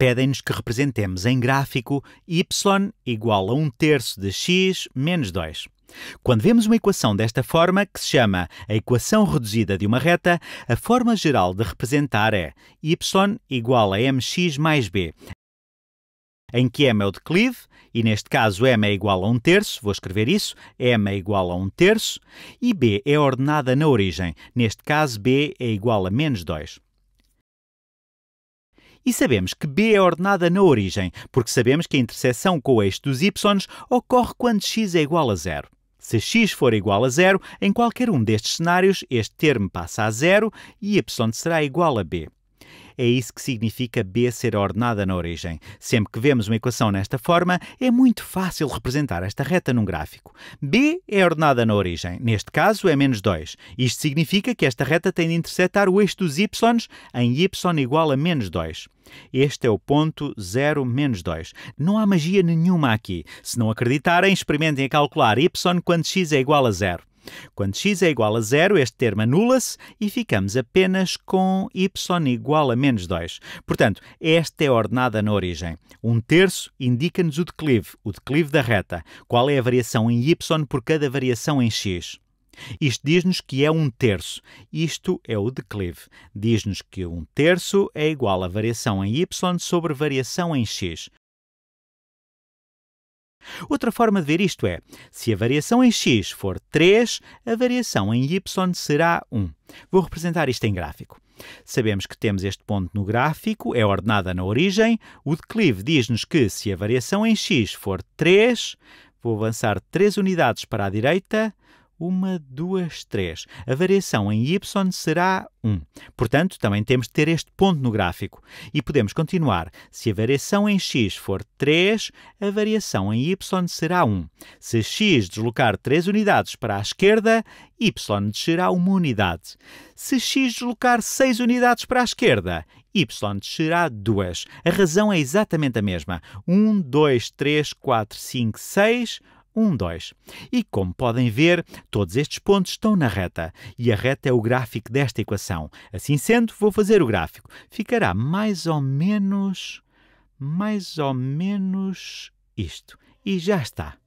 pedem-nos que representemos em gráfico y igual a 1 terço de x menos 2. Quando vemos uma equação desta forma, que se chama a equação reduzida de uma reta, a forma geral de representar é y igual a mx mais b, em que m é o declive, e neste caso m é igual a 1 terço, vou escrever isso, m é igual a 1 terço, e b é ordenada na origem, neste caso b é igual a menos 2. E sabemos que B é ordenada na origem, porque sabemos que a interseção com o eixo dos y ocorre quando x é igual a zero. Se x for igual a zero, em qualquer um destes cenários, este termo passa a zero e y será igual a b. É isso que significa B ser ordenada na origem. Sempre que vemos uma equação nesta forma, é muito fácil representar esta reta num gráfico. B é ordenada na origem, neste caso é menos 2. Isto significa que esta reta tem de interceptar o eixo dos y em y igual a menos 2. Este é o ponto 0 menos 2. Não há magia nenhuma aqui. Se não acreditarem, experimentem a calcular y quando x é igual a zero. Quando x é igual a zero, este termo anula-se e ficamos apenas com y igual a menos 2. Portanto, esta é a ordenada na origem. Um terço indica-nos o declive, o declive da reta. Qual é a variação em y por cada variação em x? Isto diz-nos que é um terço. Isto é o declive. Diz-nos que um terço é igual a variação em y sobre variação em x. Outra forma de ver isto é: se a variação em x for 3, a variação em y será 1. Vou representar isto em gráfico. Sabemos que temos este ponto no gráfico, é ordenada na origem. O declive diz-nos que se a variação em x for 3, vou avançar 3 unidades para a direita, uma, duas, três. A variação em y será 1. Portanto, também temos de ter este ponto no gráfico. E podemos continuar. Se a variação em x for 3, a variação em y será 1. Se x deslocar 3 unidades para a esquerda, y descerá 1 unidade. Se x deslocar 6 unidades para a esquerda, y descerá 2. A razão é exatamente a mesma. 1, 2, 3, 4, 5, 6... 1, 2. E como podem ver, todos estes pontos estão na reta, e a reta é o gráfico desta equação. Assim sendo, vou fazer o gráfico. Ficará mais ou menos mais ou menos isto. E já está.